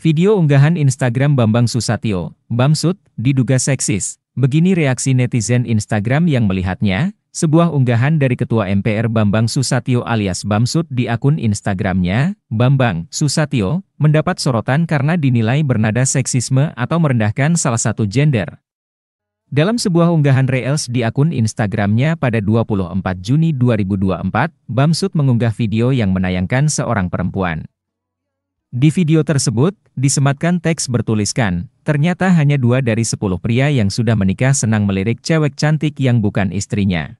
Video unggahan Instagram Bambang Susatyo, Bamsud, diduga seksis. Begini reaksi netizen Instagram yang melihatnya, sebuah unggahan dari Ketua MPR Bambang Susatyo alias Bamsud di akun Instagramnya, Bambang Susatyo, mendapat sorotan karena dinilai bernada seksisme atau merendahkan salah satu gender. Dalam sebuah unggahan Reels di akun Instagramnya pada 24 Juni 2024, Bamsud mengunggah video yang menayangkan seorang perempuan di video tersebut, disematkan teks bertuliskan, ternyata hanya dua dari sepuluh pria yang sudah menikah senang melirik cewek cantik yang bukan istrinya.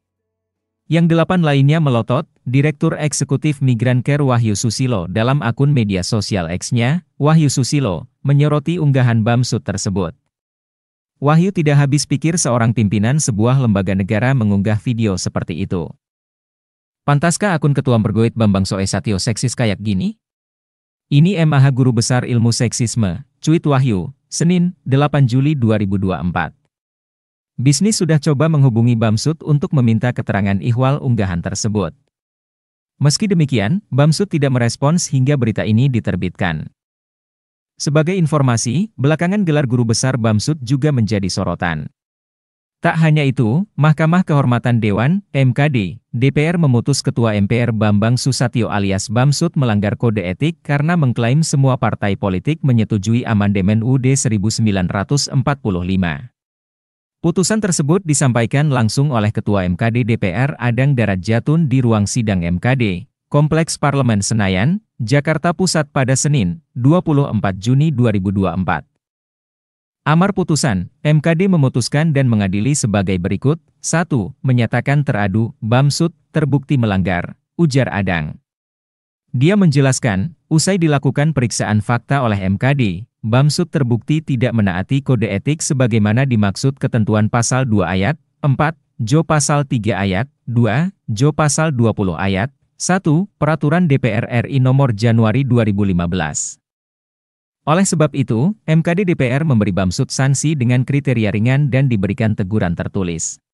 Yang delapan lainnya melotot, Direktur Eksekutif Migran Care Wahyu Susilo dalam akun media sosial X-nya, Wahyu Susilo, menyoroti unggahan Bamsud tersebut. Wahyu tidak habis pikir seorang pimpinan sebuah lembaga negara mengunggah video seperti itu. Pantaskah akun ketua bergoit Bambang Soe Satyo seksis kayak gini? Ini MAH Guru Besar Ilmu Seksisme, Cuit Wahyu, Senin, 8 Juli 2024. Bisnis sudah coba menghubungi Bamsud untuk meminta keterangan ihwal unggahan tersebut. Meski demikian, Bamsud tidak merespons hingga berita ini diterbitkan. Sebagai informasi, belakangan gelar guru besar Bamsud juga menjadi sorotan. Tak hanya itu, Mahkamah Kehormatan Dewan, MKD, DPR memutus Ketua MPR Bambang Susatyo alias Bamsud melanggar kode etik karena mengklaim semua partai politik menyetujui amandemen UD 1945. Putusan tersebut disampaikan langsung oleh Ketua MKD DPR Adang Darat Jatun di ruang sidang MKD, Kompleks Parlemen Senayan, Jakarta Pusat pada Senin, 24 Juni 2024. Amar putusan, MKD memutuskan dan mengadili sebagai berikut, 1. Menyatakan teradu, Bamsud, terbukti melanggar, ujar Adang. Dia menjelaskan, usai dilakukan periksaan fakta oleh MKD, Bamsud terbukti tidak menaati kode etik sebagaimana dimaksud ketentuan pasal 2 ayat 4, Jo pasal 3 ayat 2, Jo pasal 20 ayat 1, Peraturan DPR RI nomor Januari 2015. Oleh sebab itu, MKD DPR memberi Bamsud sanksi dengan kriteria ringan dan diberikan teguran tertulis.